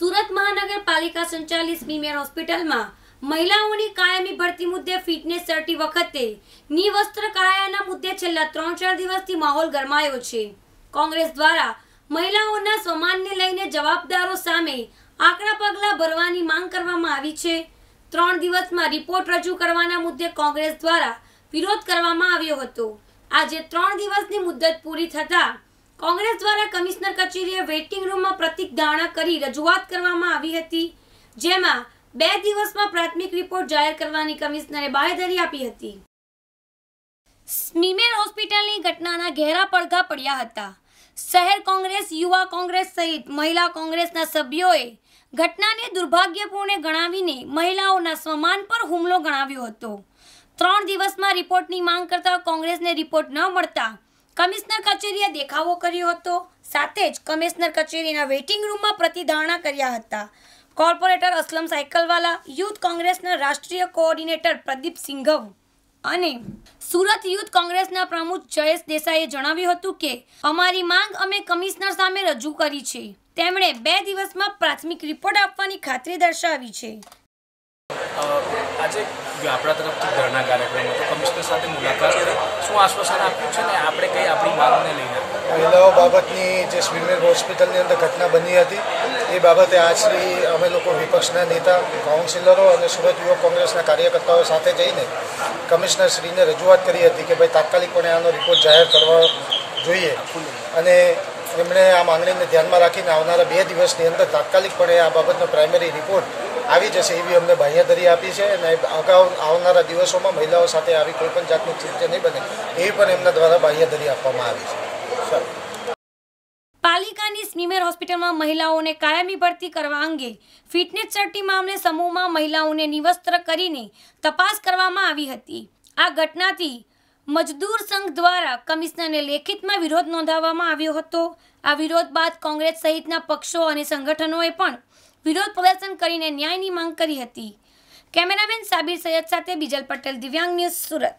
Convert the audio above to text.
સુરત મહાનગરપાલિકા સંચાલિત પ્રીમિયર હોસ્પિટલમાં મહિલાઓની કાયમી ભરતી મુદ્દે ફિટનેસ સર્ટી વખતે નિવસ્ત્ર કરાયાના મુદ્દે છેલ્લા ત્રણ ચાર દિવસથી માહોલ ગરમાયો છે કોંગ્રેસ દ્વારા મહિલાઓના સમાનને લઈને જવાબદારો સામે આકરા પગલાં ભરવાની માંગ કરવામાં આવી છે ત્રણ દિવસમાં રિપોર્ટ રજૂ કરવાના મુદ્દે કોંગ્રેસ દ્વારા વિરોધ કરવામાં આવ્યો હતો આજે ત્રણ દિવસની મુદ્દત પૂરી થતાં કોંગ્રેસ દ્વારા કમિશનર કચેરીએ વેઇટિંગ રૂમમાં પ્રતિક ધારણા કરી રજૂઆત કરવામાં આવી હતી જેમાં બે દિવસમાં પ્રાથમિક રિપોર્ટ જાહેર કરવાની કમિશનરે બાહેધરી આપી હતી સ્મીમેર હોસ્પિટલની ઘટનાના ઘેરા પડઘા પડ્યા હતા શહેર કોંગ્રેસ યુવા કોંગ્રેસ સહિત મહિલા કોંગ્રેસના સભ્યોએ ઘટનાને દુર્ભાગ્યપૂર્ણ ગણાવીને મહિલાઓના સ્વમાન પર હુમલો ગણાવ્યો હતો ત્રણ દિવસમાં રિપોર્ટની માંગ કરતા કોંગ્રેસને રિપોર્ટ ન મળતા કમિશનર કચેરીએ દેખાવો કર્યો હતો સાથે જ કમિશનર કચેરીના વેઇટિંગ રૂમમાં પ્રતિધારણા કર્યા હતા કોર્પોરેટર અસલમ સાયકલવાલા યુથ કોંગ્રેસના રાષ્ટ્રીય કોઓર્ડિનેટર પ્રદીપ સિંઘવ અને સુરત યુથ કોંગ્રેસના પ્રમુખ જયેશ દેસાઈએ જણાવ્યું હતું કે અમારી માંગ અમે કમિશનર સામે રજૂ કરી છે તેમણે બે દિવસમાં પ્રાથમિક રિપોર્ટ આપવાની ખાતરી દર્શાવી છે આજે આપણા તરફથી ધરના કાર્યક્રમ હતો કમિશનર સાથે મુલાકાત શું આશ્વાસન આપ્યું છે ને આપણે કઈ આપણી માંગને લઈને મહિલાઓ બાબતની જે સ્વિમેર હોસ્પિટલની અંદર ઘટના બની હતી એ બાબતે આજથી અમે લોકો વિપક્ષના નેતા કાઉન્સિલરો અને સુરત યુવક કોંગ્રેસના કાર્યકર્તાઓ સાથે જઈને કમિશનર શ્રીને રજૂઆત કરી હતી કે ભાઈ તાત્કાલિકપણે આનો રિપોર્ટ જાહેર કરવા જોઈએ અને એમણે આ માંગણીને ધ્યાનમાં રાખીને આવનારા બે દિવસની અંદર તાત્કાલિકપણે આ બાબતનો પ્રાઇમરી રિપોર્ટ આવી જશે એવી અમને બાહ્યધરી આપી છે અને અગાઉ આવનારા દિવસોમાં મહિલાઓ સાથે આવી કોઈપણ જાતની ચિંતા નહીં બને એવી પણ એમના દ્વારા બાહ્યધરી આપવામાં આવી છે પાલિકાની સ્મીમેર હોસ્પિટલમાં મહિલાઓને કાયમી ભરતી કરવા અંગે ફિટનેસ ચર્ટી મામલે સમૂહમાં મહિલાઓને નિવસ્ત્ર કરીને તપાસ કરવામાં આવી હતી આ ઘટનાથી મજદૂર સંઘ દ્વારા કમિશનરને લેખિતમાં વિરોધ નોંધાવવામાં આવ્યો હતો આ વિરોધ બાદ કોંગ્રેસ સહિતના પક્ષો અને સંગઠનોએ પણ વિરોધ પ્રદર્શન કરીને ન્યાયની માંગ કરી હતી કેમેરામેન સાબિર સૈયદ સાથે બીજલ પટેલ દિવ્યાંગ ન્યૂઝ સુરત